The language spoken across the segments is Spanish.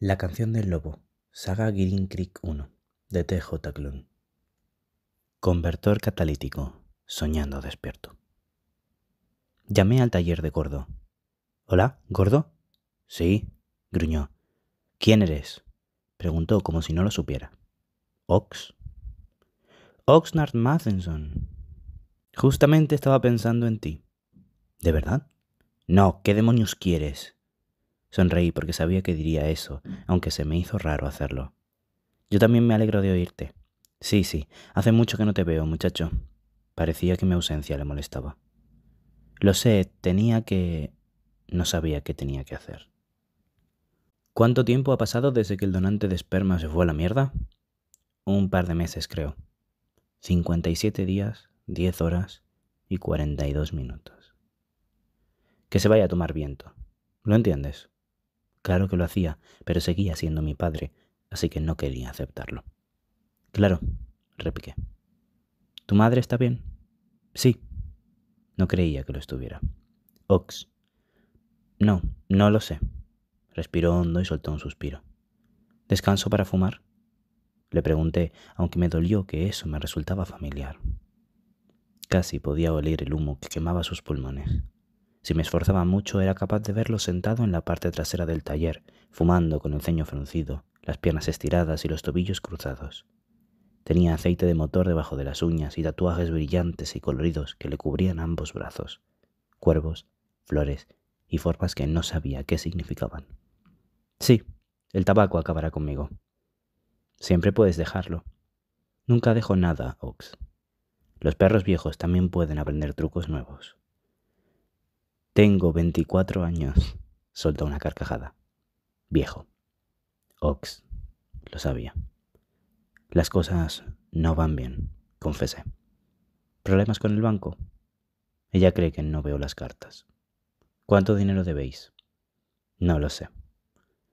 La canción del lobo, saga Green Creek 1, de TJ Clun. Convertor catalítico, soñando despierto. Llamé al taller de Gordo. ¿Hola, Gordo? Sí, gruñó. ¿Quién eres? Preguntó como si no lo supiera. Ox. Oxnard Matheson. Justamente estaba pensando en ti. ¿De verdad? No, ¿qué demonios quieres? Sonreí porque sabía que diría eso, aunque se me hizo raro hacerlo. Yo también me alegro de oírte. Sí, sí, hace mucho que no te veo, muchacho. Parecía que mi ausencia le molestaba. Lo sé, tenía que... No sabía qué tenía que hacer. ¿Cuánto tiempo ha pasado desde que el donante de esperma se fue a la mierda? Un par de meses, creo. 57 días, 10 horas y 42 minutos. Que se vaya a tomar viento. ¿Lo entiendes? Claro que lo hacía, pero seguía siendo mi padre, así que no quería aceptarlo. Claro, repliqué. ¿Tu madre está bien? Sí. No creía que lo estuviera. Ox. No, no lo sé. Respiró hondo y soltó un suspiro. ¿Descanso para fumar? Le pregunté, aunque me dolió que eso me resultaba familiar. Casi podía oler el humo que quemaba sus pulmones. Si me esforzaba mucho era capaz de verlo sentado en la parte trasera del taller, fumando con el ceño fruncido, las piernas estiradas y los tobillos cruzados. Tenía aceite de motor debajo de las uñas y tatuajes brillantes y coloridos que le cubrían ambos brazos, cuervos, flores y formas que no sabía qué significaban. Sí, el tabaco acabará conmigo. Siempre puedes dejarlo. Nunca dejo nada, Ox. Los perros viejos también pueden aprender trucos nuevos. Tengo 24 años. Soltó una carcajada. Viejo. Ox. Lo sabía. Las cosas no van bien, confesé. ¿Problemas con el banco? Ella cree que no veo las cartas. ¿Cuánto dinero debéis? No lo sé.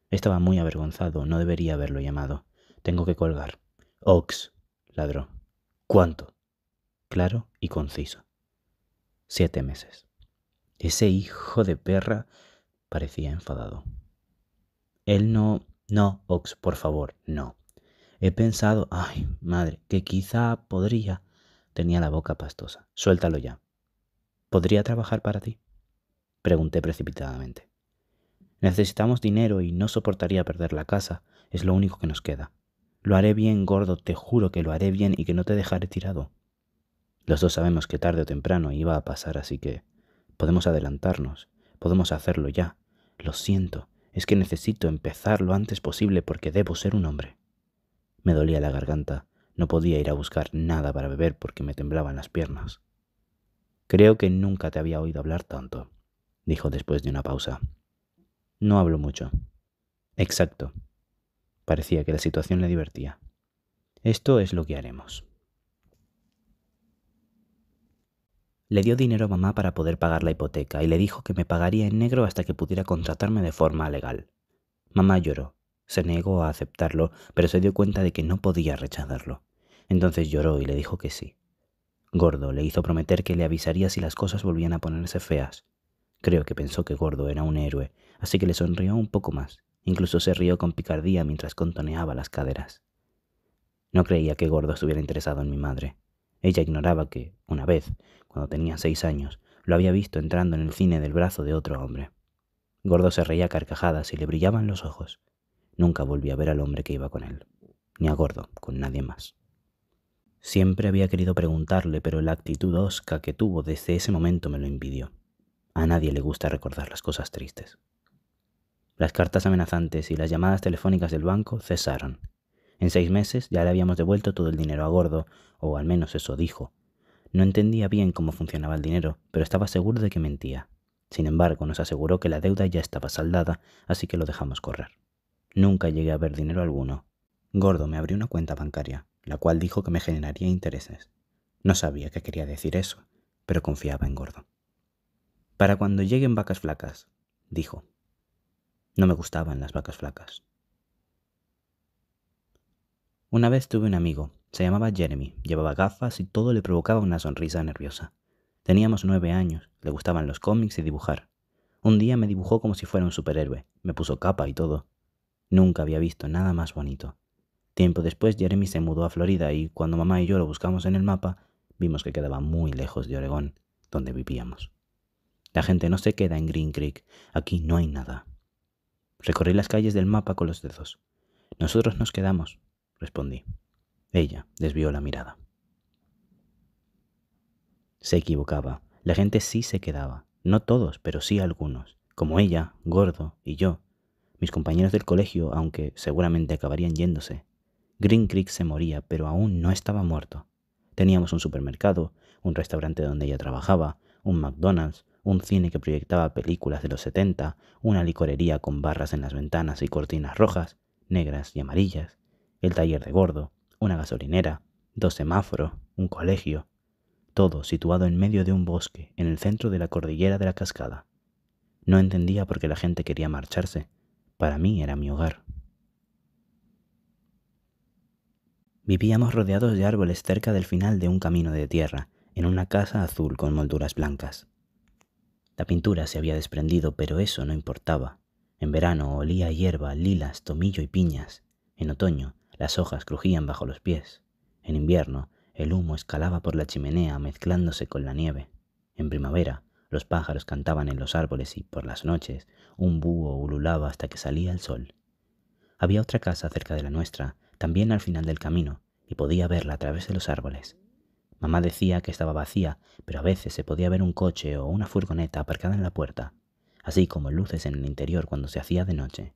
Estaba muy avergonzado, no debería haberlo llamado. Tengo que colgar. Ox, ladró. ¿Cuánto? Claro y conciso. Siete meses. Ese hijo de perra parecía enfadado. Él no... No, Ox, por favor, no. He pensado, ay, madre, que quizá podría... Tenía la boca pastosa. Suéltalo ya. ¿Podría trabajar para ti? Pregunté precipitadamente. Necesitamos dinero y no soportaría perder la casa. Es lo único que nos queda. Lo haré bien, gordo, te juro que lo haré bien y que no te dejaré tirado. Los dos sabemos que tarde o temprano iba a pasar, así que Podemos adelantarnos, podemos hacerlo ya. Lo siento, es que necesito empezar lo antes posible porque debo ser un hombre. Me dolía la garganta, no podía ir a buscar nada para beber porque me temblaban las piernas. Creo que nunca te había oído hablar tanto, dijo después de una pausa. No hablo mucho. Exacto. Parecía que la situación le divertía. Esto es lo que haremos. Le dio dinero a mamá para poder pagar la hipoteca y le dijo que me pagaría en negro hasta que pudiera contratarme de forma legal. Mamá lloró. Se negó a aceptarlo, pero se dio cuenta de que no podía rechazarlo. Entonces lloró y le dijo que sí. Gordo le hizo prometer que le avisaría si las cosas volvían a ponerse feas. Creo que pensó que Gordo era un héroe, así que le sonrió un poco más. Incluso se rió con picardía mientras contoneaba las caderas. No creía que Gordo estuviera interesado en mi madre. Ella ignoraba que, una vez, cuando tenía seis años, lo había visto entrando en el cine del brazo de otro hombre. Gordo se reía carcajadas y le brillaban los ojos. Nunca volví a ver al hombre que iba con él, ni a Gordo, con nadie más. Siempre había querido preguntarle, pero la actitud osca que tuvo desde ese momento me lo impidió. A nadie le gusta recordar las cosas tristes. Las cartas amenazantes y las llamadas telefónicas del banco cesaron. En seis meses ya le habíamos devuelto todo el dinero a Gordo o al menos eso dijo. No entendía bien cómo funcionaba el dinero, pero estaba seguro de que mentía. Sin embargo, nos aseguró que la deuda ya estaba saldada, así que lo dejamos correr. Nunca llegué a ver dinero alguno. Gordo me abrió una cuenta bancaria, la cual dijo que me generaría intereses. No sabía qué quería decir eso, pero confiaba en Gordo. Para cuando lleguen vacas flacas, dijo. No me gustaban las vacas flacas. Una vez tuve un amigo se llamaba Jeremy, llevaba gafas y todo le provocaba una sonrisa nerviosa. Teníamos nueve años, le gustaban los cómics y dibujar. Un día me dibujó como si fuera un superhéroe, me puso capa y todo. Nunca había visto nada más bonito. Tiempo después Jeremy se mudó a Florida y cuando mamá y yo lo buscamos en el mapa, vimos que quedaba muy lejos de Oregón, donde vivíamos. La gente no se queda en Green Creek, aquí no hay nada. Recorrí las calles del mapa con los dedos. Nosotros nos quedamos, respondí. Ella desvió la mirada. Se equivocaba. La gente sí se quedaba. No todos, pero sí algunos. Como ella, Gordo y yo. Mis compañeros del colegio, aunque seguramente acabarían yéndose. Green Creek se moría, pero aún no estaba muerto. Teníamos un supermercado, un restaurante donde ella trabajaba, un McDonald's, un cine que proyectaba películas de los 70, una licorería con barras en las ventanas y cortinas rojas, negras y amarillas, el taller de gordo, una gasolinera, dos semáforos, un colegio, todo situado en medio de un bosque en el centro de la cordillera de la cascada. No entendía por qué la gente quería marcharse. Para mí era mi hogar. Vivíamos rodeados de árboles cerca del final de un camino de tierra, en una casa azul con molduras blancas. La pintura se había desprendido, pero eso no importaba. En verano olía hierba, lilas, tomillo y piñas. En otoño las hojas crujían bajo los pies. En invierno, el humo escalaba por la chimenea mezclándose con la nieve. En primavera, los pájaros cantaban en los árboles y, por las noches, un búho ululaba hasta que salía el sol. Había otra casa cerca de la nuestra, también al final del camino, y podía verla a través de los árboles. Mamá decía que estaba vacía, pero a veces se podía ver un coche o una furgoneta aparcada en la puerta, así como luces en el interior cuando se hacía de noche.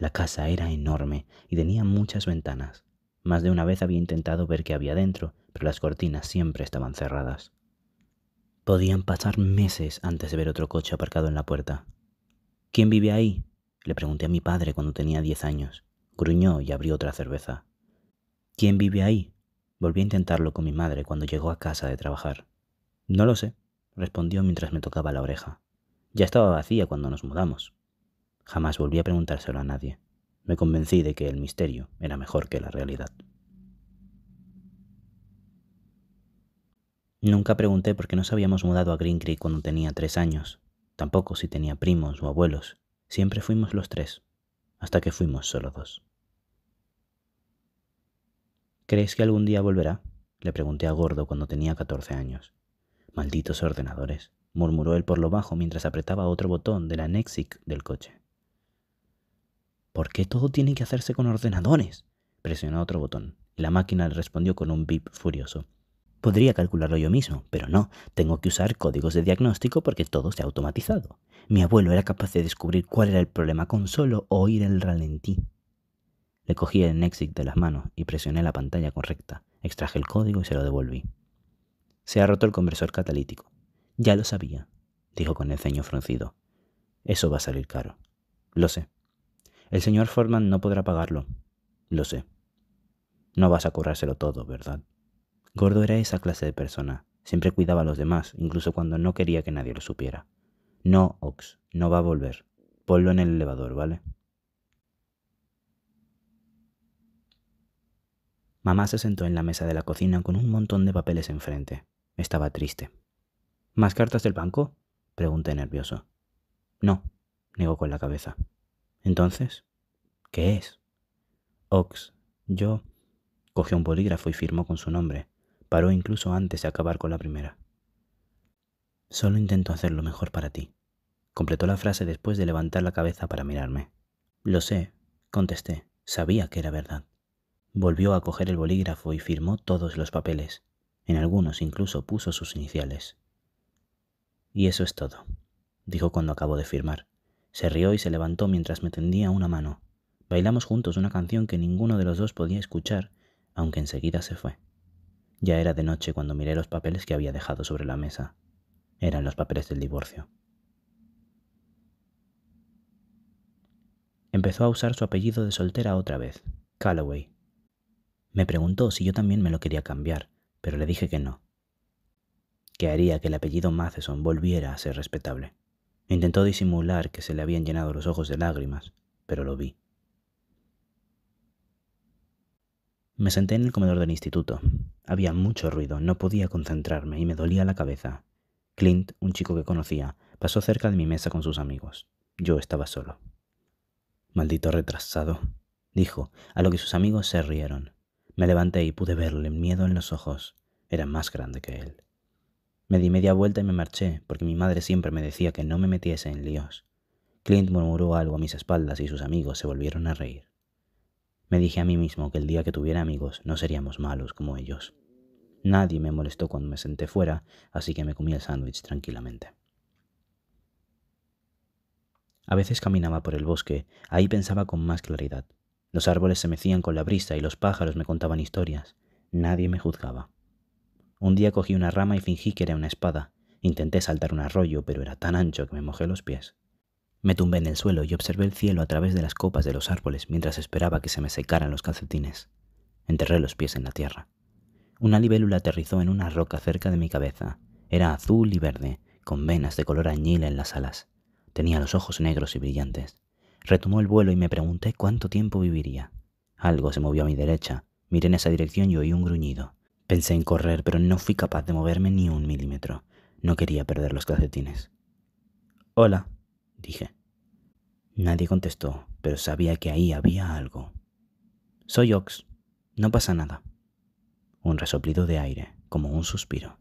La casa era enorme y tenía muchas ventanas. Más de una vez había intentado ver qué había dentro, pero las cortinas siempre estaban cerradas. Podían pasar meses antes de ver otro coche aparcado en la puerta. ¿Quién vive ahí? Le pregunté a mi padre cuando tenía diez años. Gruñó y abrió otra cerveza. ¿Quién vive ahí? Volví a intentarlo con mi madre cuando llegó a casa de trabajar. No lo sé, respondió mientras me tocaba la oreja. Ya estaba vacía cuando nos mudamos. Jamás volví a preguntárselo a nadie. Me convencí de que el misterio era mejor que la realidad. Nunca pregunté por qué nos habíamos mudado a Green Creek cuando tenía tres años, tampoco si tenía primos o abuelos. Siempre fuimos los tres, hasta que fuimos solo dos. ¿Crees que algún día volverá? Le pregunté a Gordo cuando tenía 14 años. Malditos ordenadores, murmuró él por lo bajo mientras apretaba otro botón de la Nexic del coche. ¿Por qué todo tiene que hacerse con ordenadores? Presionó otro botón. y La máquina le respondió con un bip furioso. Podría calcularlo yo mismo, pero no, tengo que usar códigos de diagnóstico porque todo se ha automatizado. Mi abuelo era capaz de descubrir cuál era el problema con solo oír el ralentí. Le cogí el Nexit de las manos y presioné la pantalla correcta. Extraje el código y se lo devolví. Se ha roto el conversor catalítico. Ya lo sabía, dijo con el ceño fruncido. Eso va a salir caro. Lo sé. El señor Forman no podrá pagarlo. Lo sé. No vas a currárselo todo, ¿verdad? Gordo era esa clase de persona. Siempre cuidaba a los demás, incluso cuando no quería que nadie lo supiera. No, Ox, no va a volver. Ponlo en el elevador, ¿vale? Mamá se sentó en la mesa de la cocina con un montón de papeles enfrente. Estaba triste. ¿Más cartas del banco? pregunté nervioso. No, negó con la cabeza. Entonces, ¿Qué es? Ox, yo. Cogió un bolígrafo y firmó con su nombre. Paró incluso antes de acabar con la primera. Solo intento hacer lo mejor para ti. Completó la frase después de levantar la cabeza para mirarme. Lo sé, contesté. Sabía que era verdad. Volvió a coger el bolígrafo y firmó todos los papeles. En algunos incluso puso sus iniciales. Y eso es todo, dijo cuando acabó de firmar. Se rió y se levantó mientras me tendía una mano. Bailamos juntos una canción que ninguno de los dos podía escuchar, aunque enseguida se fue. Ya era de noche cuando miré los papeles que había dejado sobre la mesa. Eran los papeles del divorcio. Empezó a usar su apellido de soltera otra vez, Calloway. Me preguntó si yo también me lo quería cambiar, pero le dije que no. Que haría que el apellido Matheson volviera a ser respetable. Intentó disimular que se le habían llenado los ojos de lágrimas, pero lo vi. Me senté en el comedor del instituto. Había mucho ruido, no podía concentrarme y me dolía la cabeza. Clint, un chico que conocía, pasó cerca de mi mesa con sus amigos. Yo estaba solo. Maldito retrasado, dijo, a lo que sus amigos se rieron. Me levanté y pude verle miedo en los ojos. Era más grande que él. Me di media vuelta y me marché, porque mi madre siempre me decía que no me metiese en líos. Clint murmuró algo a mis espaldas y sus amigos se volvieron a reír. Me dije a mí mismo que el día que tuviera amigos no seríamos malos como ellos. Nadie me molestó cuando me senté fuera, así que me comí el sándwich tranquilamente. A veces caminaba por el bosque, ahí pensaba con más claridad. Los árboles se mecían con la brisa y los pájaros me contaban historias. Nadie me juzgaba. Un día cogí una rama y fingí que era una espada. Intenté saltar un arroyo, pero era tan ancho que me mojé los pies. Me tumbé en el suelo y observé el cielo a través de las copas de los árboles mientras esperaba que se me secaran los calcetines. Enterré los pies en la tierra. Una libélula aterrizó en una roca cerca de mi cabeza. Era azul y verde, con venas de color añil en las alas. Tenía los ojos negros y brillantes. Retomó el vuelo y me pregunté cuánto tiempo viviría. Algo se movió a mi derecha. Miré en esa dirección y oí un gruñido. Pensé en correr, pero no fui capaz de moverme ni un milímetro. No quería perder los calcetines. Hola, dije. Nadie contestó, pero sabía que ahí había algo. Soy Ox. No pasa nada. Un resoplido de aire, como un suspiro.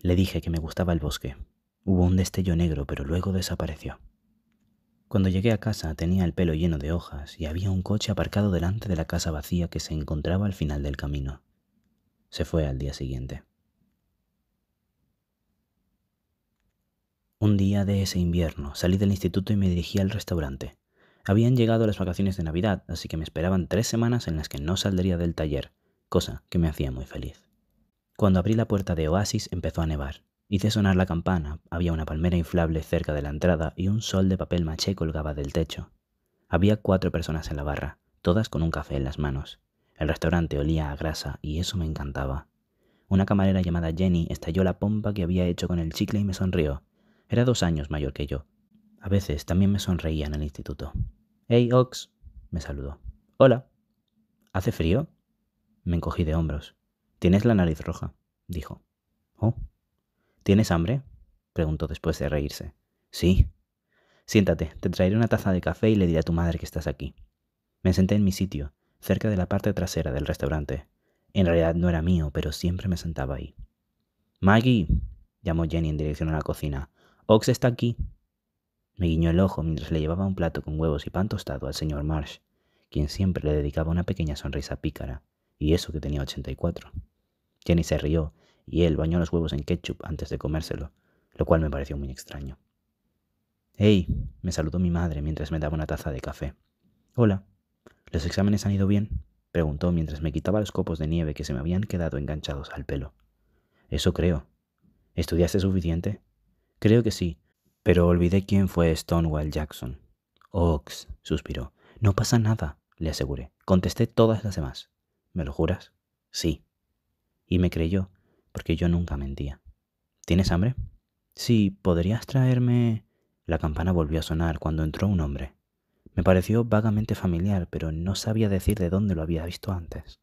Le dije que me gustaba el bosque. Hubo un destello negro, pero luego desapareció. Cuando llegué a casa tenía el pelo lleno de hojas y había un coche aparcado delante de la casa vacía que se encontraba al final del camino. Se fue al día siguiente. Un día de ese invierno salí del instituto y me dirigí al restaurante. Habían llegado las vacaciones de Navidad, así que me esperaban tres semanas en las que no saldría del taller, cosa que me hacía muy feliz. Cuando abrí la puerta de Oasis empezó a nevar. Hice sonar la campana, había una palmera inflable cerca de la entrada y un sol de papel maché colgaba del techo. Había cuatro personas en la barra, todas con un café en las manos. El restaurante olía a grasa y eso me encantaba. Una camarera llamada Jenny estalló la pompa que había hecho con el chicle y me sonrió. Era dos años mayor que yo. A veces también me sonreía en el instituto. Hey, Ox, me saludó. Hola. ¿Hace frío? Me encogí de hombros. Tienes la nariz roja, dijo. Oh. ¿Tienes hambre? preguntó después de reírse. Sí. Siéntate, te traeré una taza de café y le diré a tu madre que estás aquí. Me senté en mi sitio, cerca de la parte trasera del restaurante. En realidad no era mío, pero siempre me sentaba ahí. Maggie, llamó Jenny en dirección a la cocina. Ox está aquí. Me guiñó el ojo mientras le llevaba un plato con huevos y pan tostado al señor Marsh, quien siempre le dedicaba una pequeña sonrisa pícara, y eso que tenía 84. Jenny se rió, y él bañó los huevos en ketchup antes de comérselo, lo cual me pareció muy extraño. Hey, me saludó mi madre mientras me daba una taza de café. Hola, ¿los exámenes han ido bien? preguntó mientras me quitaba los copos de nieve que se me habían quedado enganchados al pelo. Eso creo. ¿Estudiaste suficiente? Creo que sí, pero olvidé quién fue Stonewall Jackson. Ox, suspiró. No pasa nada, le aseguré. Contesté todas las demás. ¿Me lo juras? Sí. Y me creyó, porque yo nunca mentía. ¿Tienes hambre? Sí, ¿podrías traerme...? La campana volvió a sonar cuando entró un hombre. Me pareció vagamente familiar, pero no sabía decir de dónde lo había visto antes.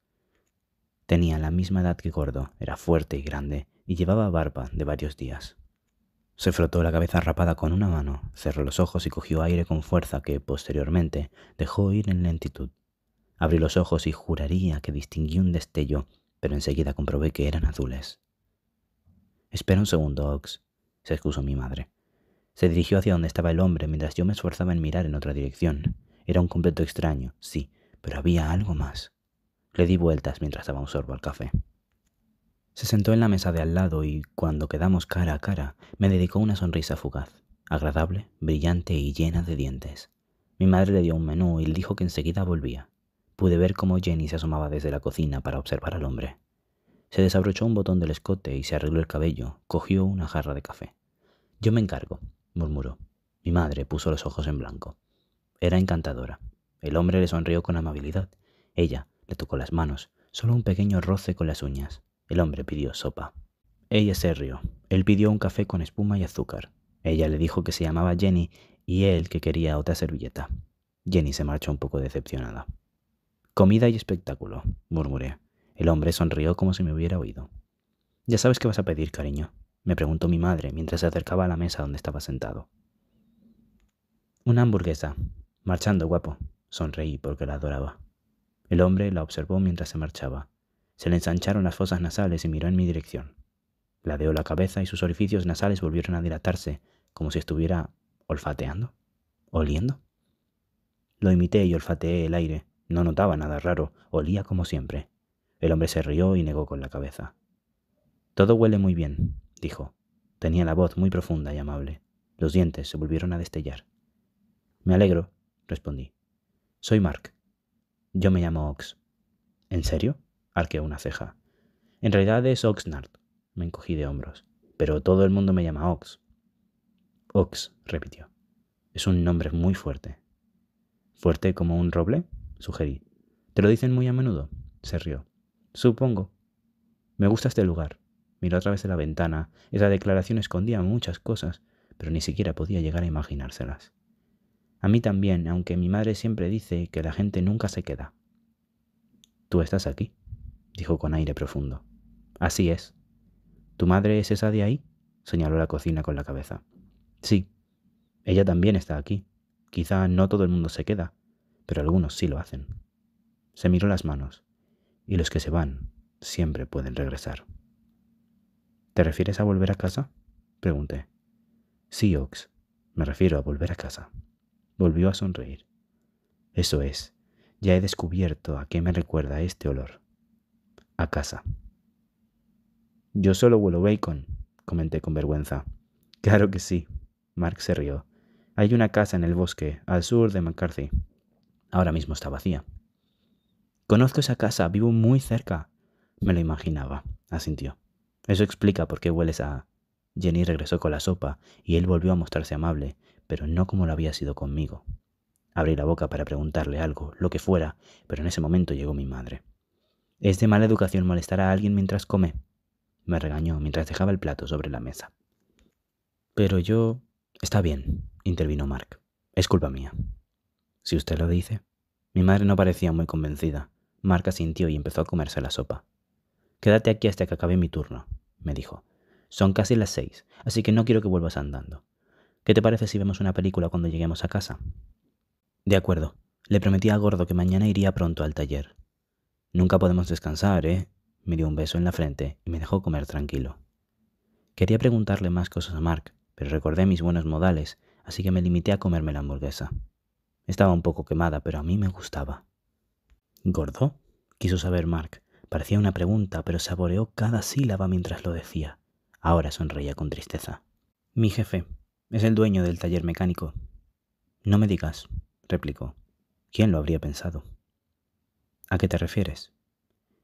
Tenía la misma edad que Gordo, era fuerte y grande, y llevaba barba de varios días. Se frotó la cabeza rapada con una mano, cerró los ojos y cogió aire con fuerza que, posteriormente, dejó ir en lentitud. Abrí los ojos y juraría que distinguí un destello, pero enseguida comprobé que eran azules. Espera un segundo, Ox, se excusó mi madre. Se dirigió hacia donde estaba el hombre mientras yo me esforzaba en mirar en otra dirección. Era un completo extraño, sí, pero había algo más. Le di vueltas mientras daba un sorbo al café. Se sentó en la mesa de al lado y, cuando quedamos cara a cara, me dedicó una sonrisa fugaz, agradable, brillante y llena de dientes. Mi madre le dio un menú y le dijo que enseguida volvía. Pude ver cómo Jenny se asomaba desde la cocina para observar al hombre. Se desabrochó un botón del escote y se arregló el cabello, cogió una jarra de café. Yo me encargo, murmuró. Mi madre puso los ojos en blanco. Era encantadora. El hombre le sonrió con amabilidad. Ella le tocó las manos, solo un pequeño roce con las uñas. El hombre pidió sopa. Ella se rió. Él pidió un café con espuma y azúcar. Ella le dijo que se llamaba Jenny y él que quería otra servilleta. Jenny se marchó un poco decepcionada. Comida y espectáculo, murmuré. El hombre sonrió como si me hubiera oído. Ya sabes qué vas a pedir, cariño, me preguntó mi madre mientras se acercaba a la mesa donde estaba sentado. Una hamburguesa. Marchando, guapo. Sonreí porque la adoraba. El hombre la observó mientras se marchaba. Se le ensancharon las fosas nasales y miró en mi dirección. Ladeó la cabeza y sus orificios nasales volvieron a dilatarse, como si estuviera olfateando, oliendo. Lo imité y olfateé el aire. No notaba nada raro, olía como siempre. El hombre se rió y negó con la cabeza. Todo huele muy bien, dijo. Tenía la voz muy profunda y amable. Los dientes se volvieron a destellar. Me alegro, respondí. Soy Mark. Yo me llamo Ox. ¿En serio? arqueó una ceja. En realidad es Oxnard, me encogí de hombros, pero todo el mundo me llama Ox. Ox, repitió. Es un nombre muy fuerte. ¿Fuerte como un roble? sugerí. ¿Te lo dicen muy a menudo? se rió. Supongo. Me gusta este lugar. Miró a través de la ventana. Esa declaración escondía muchas cosas, pero ni siquiera podía llegar a imaginárselas. A mí también, aunque mi madre siempre dice que la gente nunca se queda. Tú estás aquí, dijo con aire profundo. Así es. ¿Tu madre es esa de ahí? señaló la cocina con la cabeza. Sí. Ella también está aquí. Quizá no todo el mundo se queda, pero algunos sí lo hacen. Se miró las manos. Y los que se van siempre pueden regresar. ¿Te refieres a volver a casa? pregunté. Sí, Ox, me refiero a volver a casa. Volvió a sonreír. Eso es, ya he descubierto a qué me recuerda este olor a casa. Yo solo huelo bacon, comenté con vergüenza. Claro que sí, Mark se rió. Hay una casa en el bosque, al sur de McCarthy. Ahora mismo está vacía. Conozco esa casa, vivo muy cerca. Me lo imaginaba, asintió. Eso explica por qué hueles a... Jenny regresó con la sopa y él volvió a mostrarse amable, pero no como lo había sido conmigo. Abrí la boca para preguntarle algo, lo que fuera, pero en ese momento llegó mi madre. Es de mala educación molestar a alguien mientras come, me regañó mientras dejaba el plato sobre la mesa. Pero yo... Está bien, intervino Mark. Es culpa mía. Si usted lo dice. Mi madre no parecía muy convencida. Mark asintió y empezó a comerse la sopa. Quédate aquí hasta que acabe mi turno, me dijo. Son casi las seis, así que no quiero que vuelvas andando. ¿Qué te parece si vemos una película cuando lleguemos a casa? De acuerdo. Le prometí a Gordo que mañana iría pronto al taller. Nunca podemos descansar, ¿eh? Me dio un beso en la frente y me dejó comer tranquilo. Quería preguntarle más cosas a Mark, pero recordé mis buenos modales, así que me limité a comerme la hamburguesa. Estaba un poco quemada, pero a mí me gustaba. ¿Gordo? quiso saber Mark. Parecía una pregunta, pero saboreó cada sílaba mientras lo decía. Ahora sonreía con tristeza. Mi jefe es el dueño del taller mecánico. No me digas, replicó. ¿Quién lo habría pensado? ¿A qué te refieres?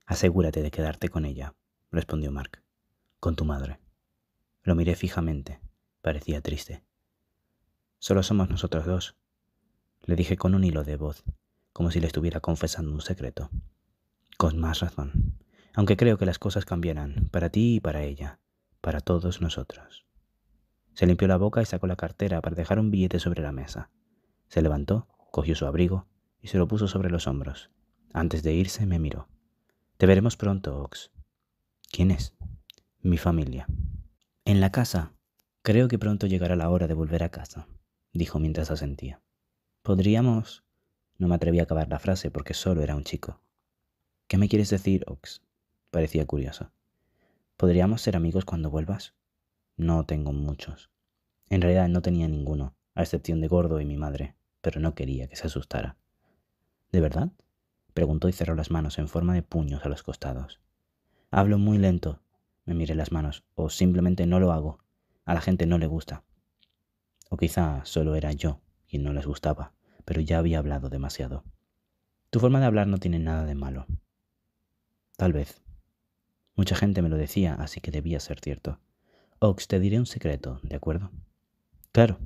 Asegúrate de quedarte con ella, respondió Mark. Con tu madre. Lo miré fijamente. Parecía triste. Solo somos nosotros dos, le dije con un hilo de voz, como si le estuviera confesando un secreto. Con más razón, aunque creo que las cosas cambiarán, para ti y para ella, para todos nosotros. Se limpió la boca y sacó la cartera para dejar un billete sobre la mesa. Se levantó, cogió su abrigo y se lo puso sobre los hombros. Antes de irse me miró. Te veremos pronto, Ox. ¿Quién es? Mi familia. En la casa. Creo que pronto llegará la hora de volver a casa, dijo mientras asentía. Podríamos... No me atreví a acabar la frase porque solo era un chico. ¿Qué me quieres decir, Ox? Parecía curiosa. ¿Podríamos ser amigos cuando vuelvas? No tengo muchos. En realidad no tenía ninguno, a excepción de Gordo y mi madre, pero no quería que se asustara. ¿De verdad? preguntó y cerró las manos en forma de puños a los costados. Hablo muy lento, me miré las manos, o simplemente no lo hago. A la gente no le gusta. O quizá solo era yo quien no les gustaba, pero ya había hablado demasiado. Tu forma de hablar no tiene nada de malo. Tal vez. Mucha gente me lo decía, así que debía ser cierto. Ox, te diré un secreto, ¿de acuerdo? Claro.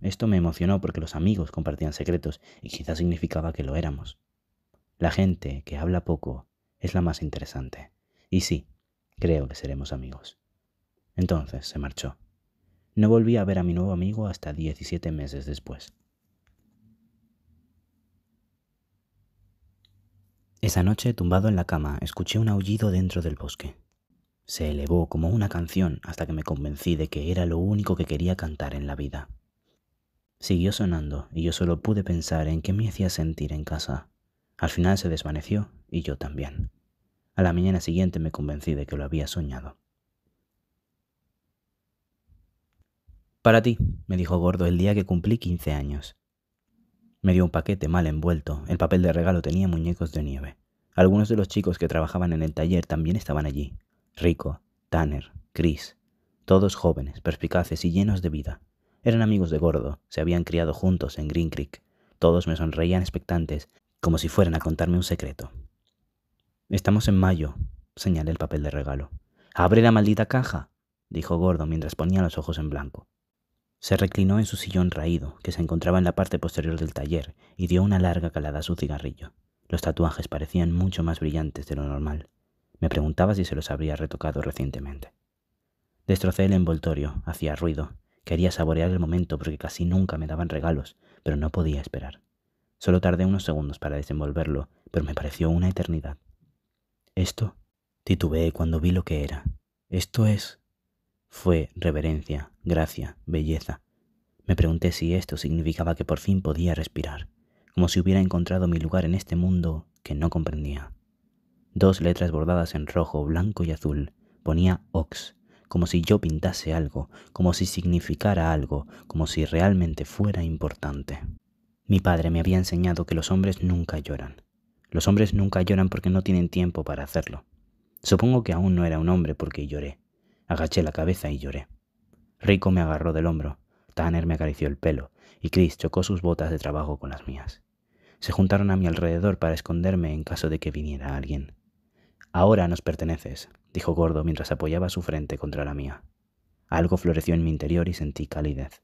Esto me emocionó porque los amigos compartían secretos y quizá significaba que lo éramos. La gente que habla poco es la más interesante. Y sí, creo que seremos amigos. Entonces se marchó. No volví a ver a mi nuevo amigo hasta 17 meses después. Esa noche, tumbado en la cama, escuché un aullido dentro del bosque. Se elevó como una canción hasta que me convencí de que era lo único que quería cantar en la vida. Siguió sonando y yo solo pude pensar en qué me hacía sentir en casa, al final se desvaneció y yo también. A la mañana siguiente me convencí de que lo había soñado. Para ti, me dijo Gordo el día que cumplí 15 años. Me dio un paquete mal envuelto. El papel de regalo tenía muñecos de nieve. Algunos de los chicos que trabajaban en el taller también estaban allí. Rico, Tanner, Chris. Todos jóvenes, perspicaces y llenos de vida. Eran amigos de Gordo, se habían criado juntos en Green Creek. Todos me sonreían expectantes como si fueran a contarme un secreto. Estamos en mayo, señalé el papel de regalo. Abre la maldita caja, dijo Gordo mientras ponía los ojos en blanco. Se reclinó en su sillón raído, que se encontraba en la parte posterior del taller, y dio una larga calada a su cigarrillo. Los tatuajes parecían mucho más brillantes de lo normal. Me preguntaba si se los habría retocado recientemente. Destrocé el envoltorio, hacía ruido. Quería saborear el momento porque casi nunca me daban regalos, pero no podía esperar. Solo tardé unos segundos para desenvolverlo, pero me pareció una eternidad. Esto, titubeé cuando vi lo que era. Esto es... Fue reverencia, gracia, belleza. Me pregunté si esto significaba que por fin podía respirar, como si hubiera encontrado mi lugar en este mundo que no comprendía. Dos letras bordadas en rojo, blanco y azul ponía Ox, como si yo pintase algo, como si significara algo, como si realmente fuera importante. Mi padre me había enseñado que los hombres nunca lloran. Los hombres nunca lloran porque no tienen tiempo para hacerlo. Supongo que aún no era un hombre porque lloré. Agaché la cabeza y lloré. Rico me agarró del hombro, Tanner me acarició el pelo y Chris chocó sus botas de trabajo con las mías. Se juntaron a mi alrededor para esconderme en caso de que viniera alguien. Ahora nos perteneces, dijo Gordo mientras apoyaba su frente contra la mía. Algo floreció en mi interior y sentí calidez.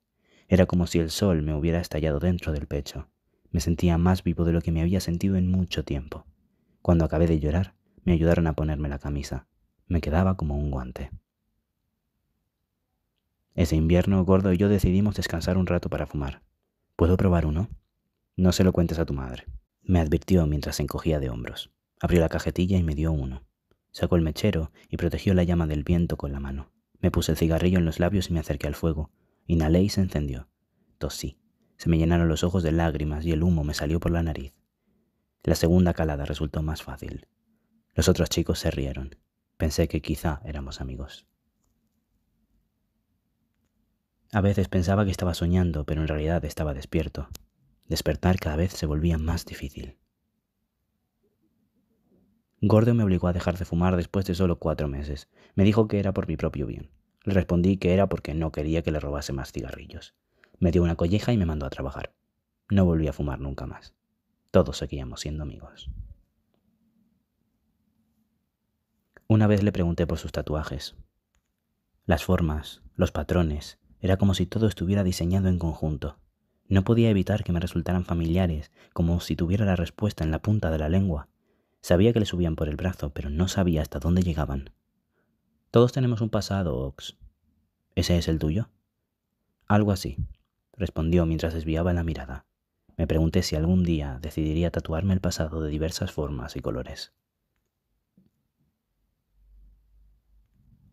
Era como si el sol me hubiera estallado dentro del pecho. Me sentía más vivo de lo que me había sentido en mucho tiempo. Cuando acabé de llorar, me ayudaron a ponerme la camisa. Me quedaba como un guante. Ese invierno, Gordo y yo decidimos descansar un rato para fumar. ¿Puedo probar uno? No se lo cuentes a tu madre, me advirtió mientras se encogía de hombros. Abrió la cajetilla y me dio uno. Sacó el mechero y protegió la llama del viento con la mano. Me puse el cigarrillo en los labios y me acerqué al fuego, Inhalé y se encendió. Tosí. Se me llenaron los ojos de lágrimas y el humo me salió por la nariz. La segunda calada resultó más fácil. Los otros chicos se rieron. Pensé que quizá éramos amigos. A veces pensaba que estaba soñando, pero en realidad estaba despierto. Despertar cada vez se volvía más difícil. Gordo me obligó a dejar de fumar después de solo cuatro meses. Me dijo que era por mi propio bien. Le respondí que era porque no quería que le robase más cigarrillos. Me dio una colleja y me mandó a trabajar. No volví a fumar nunca más. Todos seguíamos siendo amigos. Una vez le pregunté por sus tatuajes. Las formas, los patrones, era como si todo estuviera diseñado en conjunto. No podía evitar que me resultaran familiares, como si tuviera la respuesta en la punta de la lengua. Sabía que le subían por el brazo, pero no sabía hasta dónde llegaban. Todos tenemos un pasado, Ox. ¿Ese es el tuyo? Algo así, respondió mientras desviaba la mirada. Me pregunté si algún día decidiría tatuarme el pasado de diversas formas y colores.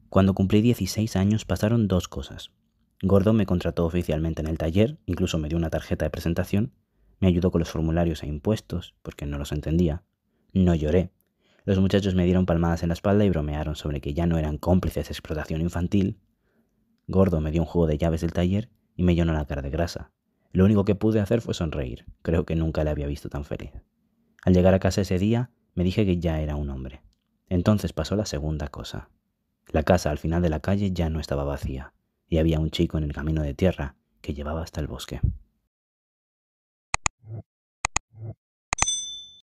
Cuando cumplí 16 años pasaron dos cosas. Gordo me contrató oficialmente en el taller, incluso me dio una tarjeta de presentación, me ayudó con los formularios e impuestos, porque no los entendía, no lloré, los muchachos me dieron palmadas en la espalda y bromearon sobre que ya no eran cómplices de explotación infantil. Gordo me dio un juego de llaves del taller y me llenó la cara de grasa. Lo único que pude hacer fue sonreír. Creo que nunca le había visto tan feliz. Al llegar a casa ese día, me dije que ya era un hombre. Entonces pasó la segunda cosa. La casa al final de la calle ya no estaba vacía, y había un chico en el camino de tierra que llevaba hasta el bosque.